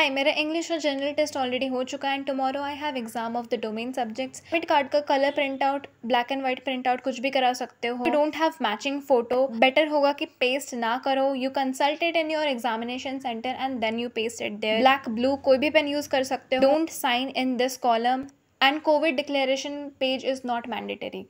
हाय मेरा इंग्लिश और general test already हो चुका है and tomorrow I have exam of the domain subjects admit card का colour print out black and white print out कुछ भी करा सकते हो you don't have matching photo better होगा कि पेस्ट ना करो you consulted in your examination centre and then you paste it there black blue कोई भी पेन यूज कर सकते हो don't sign in this column and covid declaration page is not mandatory